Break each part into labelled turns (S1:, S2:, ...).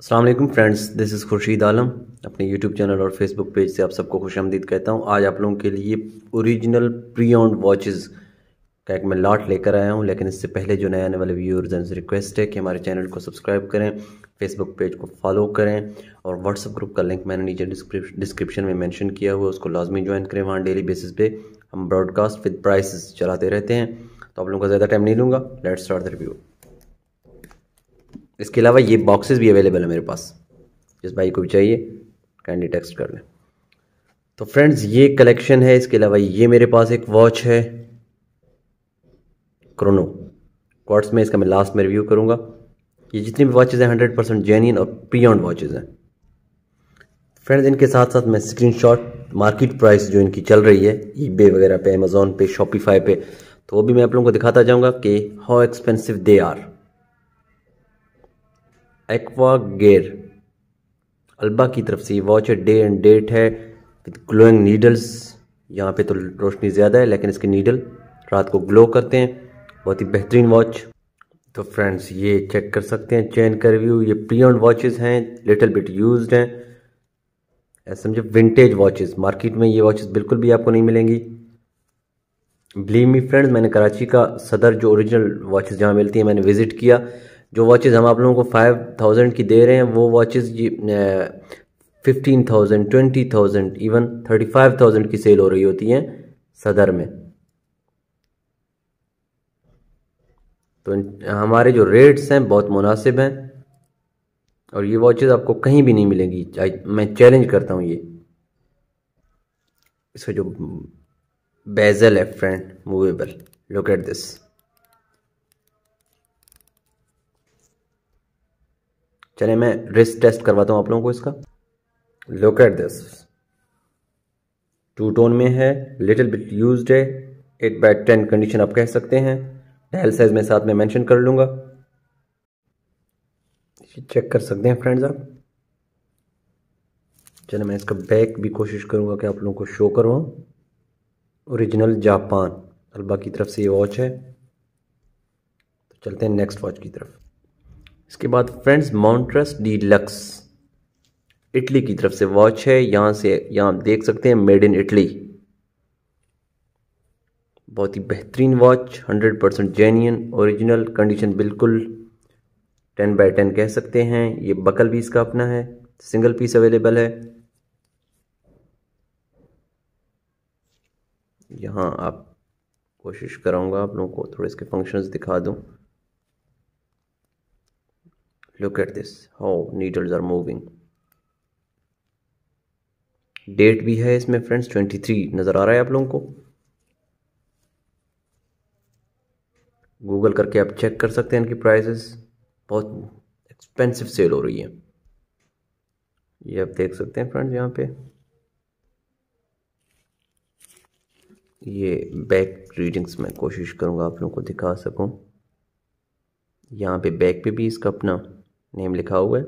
S1: Aslam friends this is Khurshid Alam अपने YouTube channel और Facebook page से आप सबको खुश आमदीद कहता हूँ आज आप लोगों के लिए ओरिजिनल प्री ऑन वॉचेज़ का एक मैं लॉट लेकर आया हूँ लेकिन इससे पहले जो नए आने वाले व्यूअर्स हैं उनसे रिक्वेस्ट है कि हमारे चैनल को सब्सक्राइब करें फेसबुक पेज को फॉलो करें और व्हाट्सअप ग्रुप का लिंक मैंने नीचे डिस्क्रिप्शन में मैंशन किया हुआ है उसको लाजमी ज्वाइन करें वहाँ डेली बेसिस पे हम ब्रॉडकास्ट विद प्राइस चलाते रहते हैं तो आप लोगों का ज़्यादा टाइम नहीं लूँगा लेट्स स्टार्ट द रिव्यू इसके अलावा ये बॉक्सेस भी अवेलेबल है मेरे पास जिस भाई को भी चाहिए कैंडी टेक्स्ट कर लें तो फ्रेंड्स ये कलेक्शन है इसके अलावा ये मेरे पास एक वॉच है क्रोनो क्वार्ट्स में इसका मैं लास्ट में रिव्यू करूँगा ये जितनी भी वॉचेज़ हैं हंड्रेड परसेंट जेन्यन और प्रियॉन्ड वॉचेज़ हैं फ्रेंड्स इनके साथ साथ मैं स्क्रीनशॉट मार्केट प्राइस जो इनकी चल रही है ई वगैरह पे अमेज़ोन पे शॉपिफाई पे तो वो भी मैं आप लोगों को दिखाता जाऊँगा कि how expensive they are Aqua Gear Alba की तरफ से ये वॉच है डे एंड डेट है विद ग्लोइंग नीडल्स यहाँ पे तो रोशनी ज़्यादा है लेकिन इसके नीडल रात को ग्लो करते हैं बहुत ही बेहतरीन वॉच तो फ्रेंड्स ये चेक कर सकते हैं चैन का रिव्यू ये प्री ऑन वॉचेज़ हैं लिटिल बिट यूज हैं ऐसे समझे विंटेज वॉचेस मार्केट में ये वॉचेस बिल्कुल भी आपको नहीं मिलेंगी ब्लीमी फ्रेंड्स मैंने कराची का सदर जो ओरिजिनल वॉचेस जहाँ मिलती हैं मैंने विज़िट किया जो वॉचेस हम आप लोगों को फाइव थाउजेंड की दे रहे हैं वो watches fifteen thousand twenty thousand even thirty five thousand की सेल हो रही होती हैं सदर में तो हमारे जो रेट्स हैं बहुत मुनासिब हैं और ये वॉचेस आपको कहीं भी नहीं मिलेंगी मैं चैलेंज करता हूँ ये इसका जो बेजल है friend movable look at this चले मैं रिस्क टेस्ट करवाता हूँ आप लोगों को इसका look at this two tone में है लिटिल बिट यूज है एट बाय टेन कंडीशन आप कह सकते हैं डायल साइज में साथ में मेंशन कर लूँगा चेक कर सकते हैं फ्रेंड्स आप चलो मैं इसका बैक भी कोशिश करूँगा कि आप लोगों को शो करवाऊँ ओरिजिनल जापान अलबा की तरफ से ये वॉच है तो चलते हैं नेक्स्ट वॉच की तरफ इसके बाद friends Montres de Luxe Italy की तरफ से वॉच है यहाँ से यहाँ आप देख सकते हैं मेड इन इटली बहुत ही बेहतरीन watch 100 percent genuine original condition बिल्कुल 10 बाई 10 कह सकते हैं ये बकल भी इसका अपना है सिंगल पीस अवेलेबल है यहाँ आप कोशिश कराऊंगा आप लोगों को थोड़े इसके फंक्शंस दिखा दूँ look at this how needles are moving date भी है इसमें फ्रेंड्स 23 नज़र आ रहा है आप लोगों को गूगल करके आप चेक कर सकते हैं इनकी प्राइसेस बहुत एक्सपेंसिव सेल हो रही है ये आप देख सकते हैं फ्रेंड्स यहाँ पे ये बैक रीडिंग्स मैं कोशिश करूँगा आप लोगों को दिखा सकूँ यहाँ पे बैक पे भी इसका अपना नेम लिखा हुआ है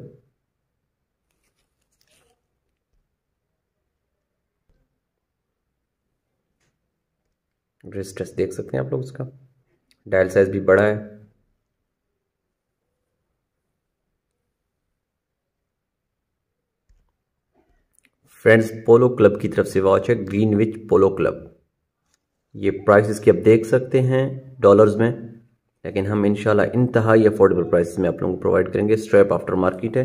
S1: रिस्ट्रेस देख सकते हैं आप लोग उसका डायल साइज भी बड़ा है फ्रेंड्स पोलो क्लब की तरफ से वॉच है ग्रीन विच पोलो क्लब ये प्राइस इसकी आप देख सकते हैं डॉलर्स में लेकिन हम इन इंतहाई अफोर्डेबल प्राइस में आप लोगों को प्रोवाइड करेंगे स्ट्रैप आफ्टर मार्केट है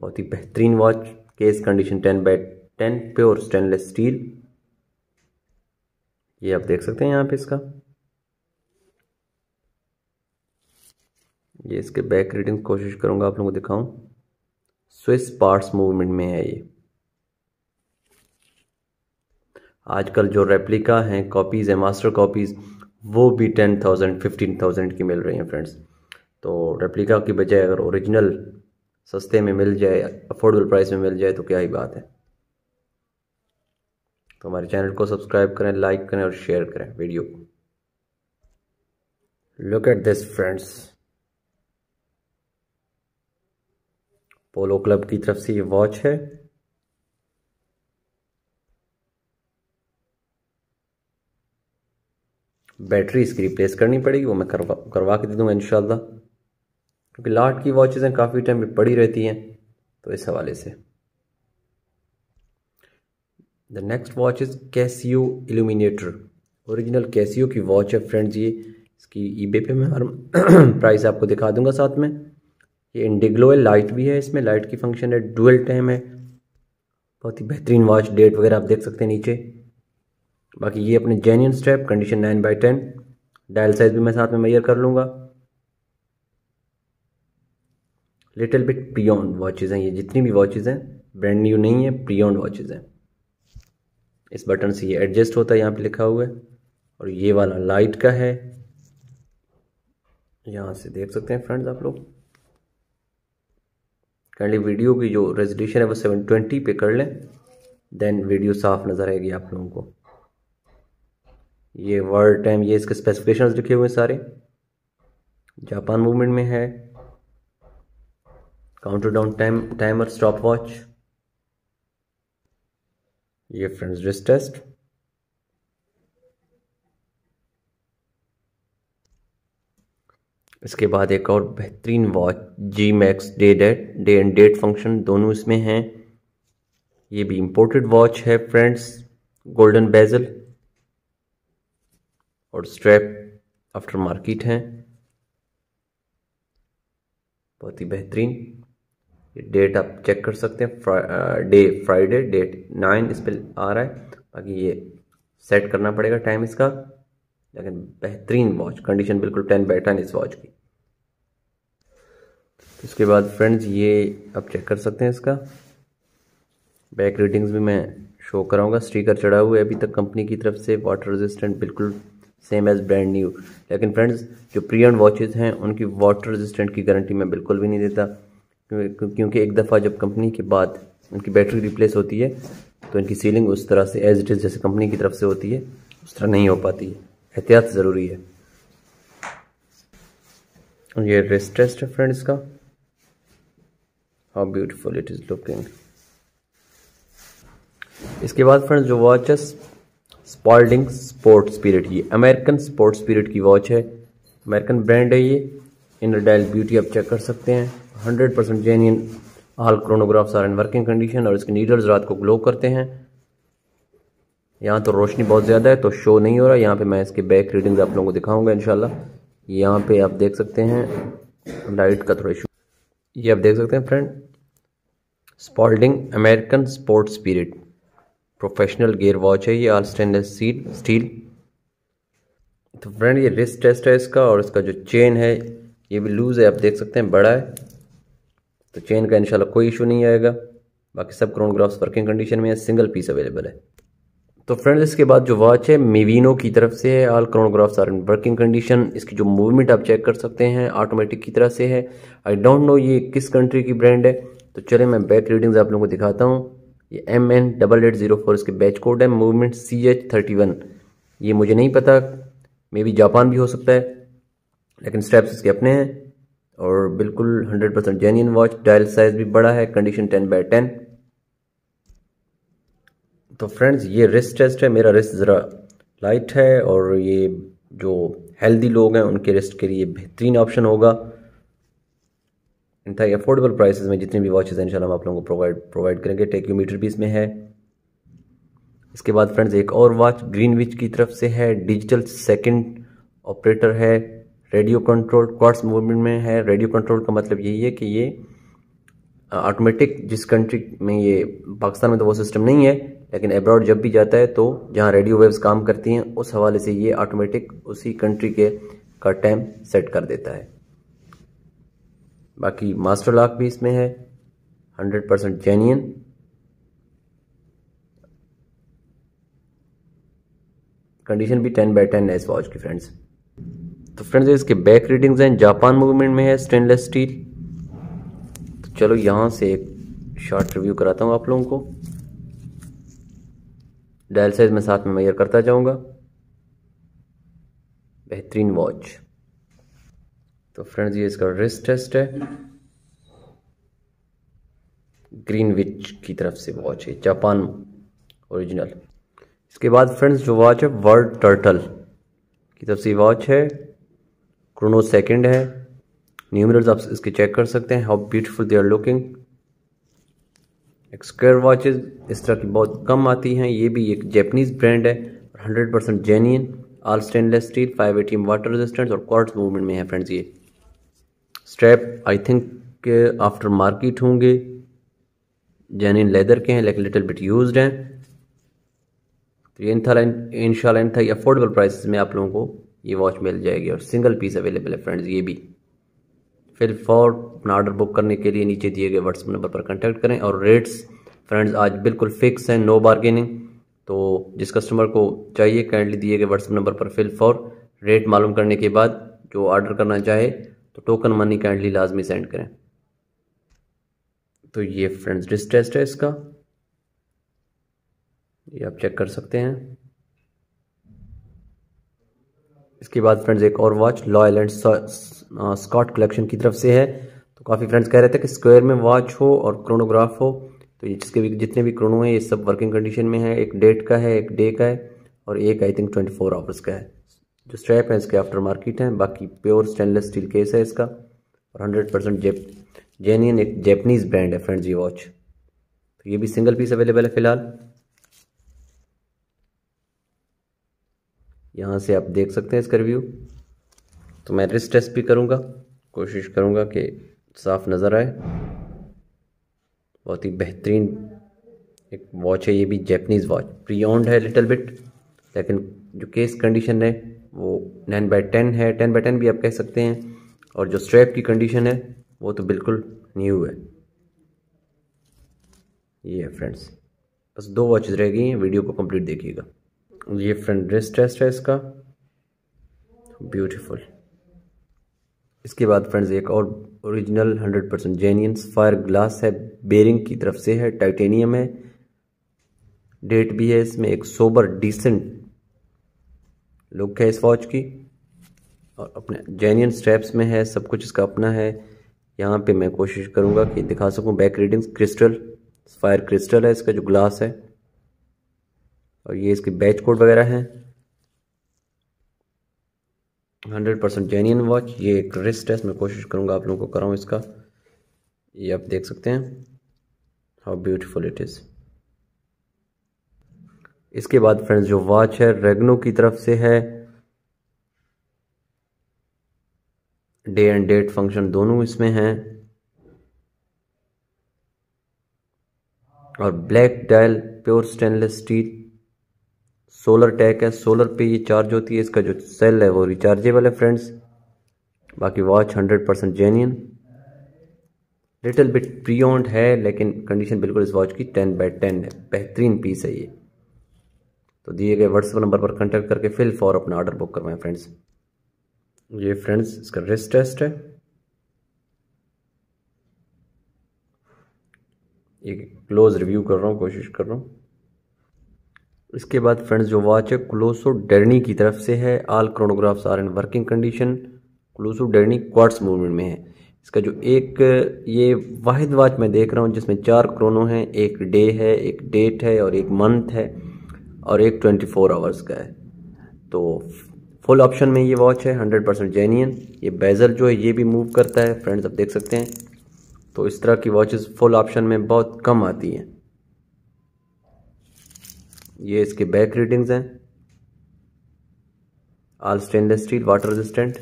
S1: बहुत ही बेहतरीन watch case condition ten by ten pure stainless steel ये आप देख सकते हैं यहाँ पे इसका ये इसके बैक रीडिंग कोशिश करूंगा आप लोगों को दिखाऊं स्विस पार्ट्स मूवमेंट में है ये आजकल जो रेप्लिका हैं कॉपीज़ हैं मास्टर कॉपीज़ वो भी टेन थाउजेंड फिफ्टीन थाउजेंड की मिल रही हैं फ्रेंड्स तो रेप्लिका की बजाय अगर ओरिजिनल सस्ते में मिल जाए अफोर्डेबल प्राइस में मिल जाए तो क्या ही बात है तो हमारे चैनल को सब्सक्राइब करें लाइक करें और शेयर करें video look at this friends Polo Club की तरफ से ये वॉच है बैटरी इसकी रिप्लेस करनी पड़ेगी वो मैं करवा करवा के दे दूँगा इन क्योंकि लाट की वॉचेज़ हैं काफ़ी टाइम पर पड़ी रहती हैं तो इस हवाले से the next watch is Casio illuminator original Casio की वॉच है फ्रेंड्स ये इसकी ई बे पे मैं हर प्राइस आपको दिखा दूंगा साथ में ये इंडिग्लो है लाइट भी है इसमें लाइट की फंक्शन है डुअल टाइम है बहुत ही बेहतरीन वॉच डेट वगैरह आप देख सकते हैं नीचे बाकी ये अपने genuine step condition nine by ten dial size भी मैं साथ में मैयर कर लूँगा लिटिल बिट प्रियॉन वॉचेज़ हैं ये जितनी भी वॉचेज़ हैं ब्रांड न्यू नहीं है प्रियॉन वॉचेज़ हैं इस बटन से ये एडजस्ट होता है यहाँ पे लिखा हुआ है और ये वाला लाइट का है यहाँ से देख सकते हैं फ्रेंड्स आप लोग कैंडली वीडियो की जो रेजोल्यूशन है वो सेवन ट्वेंटी पे कर लें देन वीडियो साफ नज़र आएगी आप लोगों को ये वर्ड टाइम ये इसके स्पेसिफिकेशन लिखे हुए सारे जापान मूवमेंट में है counter down time timer stop watch ये फ्रेंड्स रिस्ट टेस्ट इसके बाद एक और बेहतरीन watch G Max day date day and date function दोनों इसमें हैं ये भी इम्पोर्टेड वॉच है फ्रेंड्स गोल्डन बेजल और स्ट्रैप आफ्टर मार्केट हैं बहुत ही बेहतरीन ये डेट आप चेक कर सकते हैं फ्रा, डे फ्राइडे डेट नाइन इस पर आ रहा है बाकी ये सेट करना पड़ेगा टाइम इसका लेकिन बेहतरीन वॉच कंडीशन बिल्कुल टेन बाई टेन इस वॉच की इसके बाद फ्रेंड्स ये आप चेक कर सकते हैं इसका बैक रीडिंग्स भी मैं शो कराऊंगा स्टीकर चढ़ा हुआ है अभी तक कंपनी की तरफ से वाटर रेजिस्टेंट बिल्कुल सेम एज़ ब्रांड न्यू लेकिन फ्रेंड्स जो प्री एंड वॉचेज़ हैं उनकी वाटर रेजिस्टेंट की गारंटी मैं बिल्कुल भी नहीं देता क्योंकि एक दफ़ा जब कंपनी के बाद उनकी बैटरी रिप्लेस होती है तो इनकी सीलिंग उस तरह से एज इट इज़ जैसे कंपनी की तरफ से होती है उस तरह नहीं हो पाती है एहतियात ज़रूरी है ये रेस्ट टेस्ट है फ्रेंड इसका how beautiful it is looking इसके बाद फ्रेंड्स जो वॉचेस स्पॉल्डिंग स्पोर्ट स्पिरिट ये अमेरिकन स्पोर्ट स्पिरिट की वॉच है अमेरिकन ब्रांड है ये इनर डायल ब्यूटी आप चेक कर सकते हैं hundred percent genuine all chronographs are in working condition और इसके नीडल्स रात को ग्लो करते हैं यहाँ तो रोशनी बहुत ज़्यादा है तो शो नहीं हो रहा यहाँ पे मैं इसके बैक रीडिंग आप लोगों को दिखाऊंगा इनशाला यहाँ पे आप देख सकते हैं लाइट का थोड़ा इशू ये आप देख सकते हैं friend Spalding American sports spirit professional gear watch है ये ऑल स्टेनलेस सीट स्टील तो फ्रेंड ये रिस्ट टेस्ट है इसका और इसका जो चेन है ये भी लूज़ है आप देख सकते हैं बड़ा है तो चेन का इनशाला कोई इशू नहीं आएगा बाकी सब ग्राफ्स वर्किंग कंडीशन में है सिंगल पीस अवेलेबल है तो फ्रेंड्स इसके बाद जो वॉच है मेवीनो की तरफ से है all chronographs are in working condition इसकी जो मूवमेंट आप चेक कर सकते हैं ऑटोमेटिक की तरह से है आई डोंट नो ये किस कंट्री की ब्रांड है तो चले मैं बैक रीडिंग्स आप लोगों को दिखाता हूँ ये M N double eight zero four इसके बैच कोड है movement C H thirty one ये मुझे नहीं पता मे बी जापान भी हो सकता है लेकिन स्टेप्स इसके अपने हैं और बिल्कुल hundred percent genuine watch dial size भी बड़ा है कंडीशन टेन बाई टेन तो फ्रेंड्स ये रिस्ट टेस्ट है मेरा रिस्ट ज़रा लाइट है और ये जो हेल्दी लोग हैं उनके रिस्ट के लिए बेहतरीन ऑप्शन होगा इन अफोर्डेबल प्राइसेस में जितने भी वॉचेज हैं इंशाल्लाह हम आप लोगों को प्रोवाइड प्रोवाइड करेंगे टेक्योमीटर मीटर भी इसमें है इसके बाद फ्रेंड्स एक और वॉच ग्रीनविच की तरफ से है डिजिटल सेकंड ऑपरेटर है रेडियो कंट्रोल क्वार्ट्स मूवमेंट में है रेडियो कंट्रोल का मतलब यही है कि ये ऑटोमेटिक जिस कंट्री में ये पाकिस्तान में तो वो सिस्टम नहीं है लेकिन एब्रॉड जब भी जाता है तो जहाँ रेडियो वेव्स काम करती हैं उस हवाले से ये ऑटोमेटिक उसी कंट्री के का टाइम सेट कर देता है बाकी मास्टर लॉक भी इसमें है हंड्रेड परसेंट जेन्यन कंडीशन भी टेन बाई टेन है इस वॉच की फ्रेंड्स तो फ्रेंड्स इसके बैक रीडिंग्स हैं जापान मूवमेंट में है स्टेनलेस स्टील तो चलो यहाँ से एक शॉर्ट रिव्यू कराता हूँ आप लोगों को डायल साइज में साथ में मैयर करता जाऊँगा बेहतरीन वॉच तो फ्रेंड्स ये इसका रिस्क टेस्ट है ग्रीन विच की तरफ से वॉच है जापान ओरिजिनल इसके बाद फ्रेंड्स जो वॉच है वर्ल्ड टर्टल की तरफ से वॉच है क्रोनो सेकंड है न्यूमरल्स आप इसके चेक कर सकते हैं how beautiful they are looking एक्सक्र वॉचेस इस तरह की बहुत कम आती हैं ये भी एक जैपनीज ब्रांड है hundred percent genuine all stainless steel five ATM water resistant और क्वार्ट्स मूवमेंट में है फ्रेंड्स ये strap I think after market होंगे जैन लेदर के हैं लेकिन लिटिल बिट यूज हैं तो ये इन था ये अफोर्डेबल प्राइस में आप लोगों को ये वॉच मिल जाएगी और सिंगल पीस अवेलेबल है फ्रेंड्स ये भी फिर फॉर अपना ऑर्डर बुक करने के लिए नीचे दिए गए व्हाट्सअप नंबर पर कंटेक्ट करें और रेट्स फ्रेंड्स आज बिल्कुल फिक्स हैं नो बार्गेनिंग तो जिस कस्टमर को चाहिए काइंडली दिए गए व्हाट्सअप नंबर पर फिल फॉर रेट मालूम करने के बाद जो ऑर्डर करना चाहे तो टोकन मनी काइंडली लाजमी सेंड करें तो ये फ्रेंड्स रिस्क टेस्ट है इसका ये आप चेक कर सकते हैं इसके बाद फ्रेंड्स एक और watch Lyle and Scott collection की तरफ से है तो काफ़ी फ्रेंड्स कह रहे थे कि स्क्वायर में वॉच हो और क्रोनोग्राफ हो तो ये जिसके भी जितने भी क्रोनो हैं ये सब वर्किंग कंडीशन में है एक डेट का है एक डे का है और एक I think twenty four hours का है जो स्ट्रैप है इसके आफ्टर मार्केट हैं बाकी प्योर स्टेनलेस स्टील केस है इसका और हंड्रेड परसेंट जेप जेनियन एक जैपनीज़ ब्रांड है फ्रेंड्स ये वॉच तो ये भी सिंगल पीस अवेलेबल है फ़िलहाल यहाँ से आप देख सकते हैं इसका रिव्यू तो मैं रिस्ट टेस्ट भी करूँगा कोशिश करूँगा कि साफ नज़र आए बहुत ही बेहतरीन एक वॉच है ये भी जैपनीज़ वॉच प्री ओन्ड है लिटल बिट लेकिन जो केस कंडीशन है वो नाइन बाई टेन है टेन बाई टेन भी आप कह सकते हैं और जो स्ट्रैप की कंडीशन है वो तो बिल्कुल न्यू है ये है फ्रेंड्स बस दो वॉचेज रह गई हैं वीडियो को कंप्लीट देखिएगा ये फ्रेंड रिस्ट टेस्ट है इसका ब्यूटीफुल इसके बाद फ्रेंड्स एक और original hundred percent genuine fire glass है बेरिंग की तरफ से है टाइटेनियम है डेट भी है इसमें एक सोबर डिसेंट लुक है इस वॉच की और अपने जैनियन स्ट्रैप्स में है सब कुछ इसका अपना है यहाँ पे मैं कोशिश करूँगा कि दिखा सकूँ back readings crystal fire crystal है इसका जो ग्लास है और ये इसके बैच कोड वगैरह हैं हंड्रेड परसेंट जेन्यन वॉच ये एक रिस्ट है मैं कोशिश करूँगा आप लोगों को कराऊँ इसका ये आप देख सकते हैं हाउ ब्यूटिफुल इट इज़ इसके बाद फ्रेंड्स जो वॉच है रेगनो की तरफ से है डे एंड डेट फंक्शन दोनों इसमें हैं और black dial pure stainless steel solar tech है सोलर पे ये चार्ज होती है इसका जो सेल है वो रिचार्जेबल है फ्रेंड्स बाकी watch hundred percent genuine little bit pre owned है लेकिन कंडीशन बिल्कुल इस वॉच की टेन बाय टेन है बेहतरीन पीस है ये तो दिए गए व्हाट्सअप नंबर पर कॉन्टेक्ट करके फिल फॉर अपना ऑर्डर बुक करवाएं फ्रेंड्स ये फ्रेंड्स इसका रिस्ट टेस्ट है ये क्लोज रिव्यू कर रहा हूँ कोशिश कर रहा हूँ इसके बाद फ्रेंड्स जो वॉच है क्लोसो डेरनी की तरफ से है all chronographs are in working condition क्लोसो डेरनी क्वार्ट्स मूवमेंट में है इसका जो एक ये वाहिद वॉच मैं देख रहा हूँ जिसमें चार क्रोनो हैं एक डे है एक डेट है और एक मंथ है और एक 24 आवर्स का है तो फुल ऑप्शन में ये वॉच है 100% परसेंट जेनियन ये बेज़ल जो है ये भी मूव करता है फ्रेंड्स आप देख सकते हैं तो इस तरह की वॉचेस फुल ऑप्शन में बहुत कम आती हैं ये इसके बैक रीडिंग्स हैं all stainless steel water resistant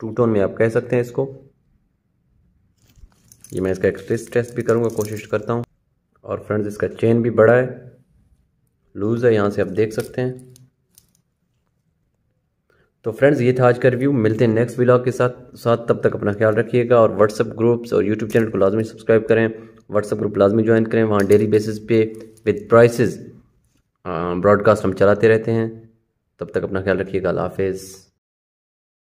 S1: two tone में आप कह सकते हैं इसको ये मैं इसका एक्सप्रेस टेस्ट भी करूँगा कोशिश करता हूँ और फ्रेंड्स इसका चेन भी बड़ा है लूज़ है यहाँ से आप देख सकते हैं तो फ्रेंड्स ये था आज का रिव्यू मिलते हैं नेक्स्ट ब्लॉग के साथ साथ तब तक अपना ख्याल रखिएगा और व्हाट्सअप ग्रुप्स और यूट्यूब चैनल को लाजमी सब्सक्राइब करें व्हाट्सअप ग्रुप लाजमी ज्वाइन करें वहाँ डेली बेसिस पे विद प्राइसेस ब्रॉडकास्ट हम चलाते रहते हैं तब तक अपना ख्याल रखिएगा हाफिज़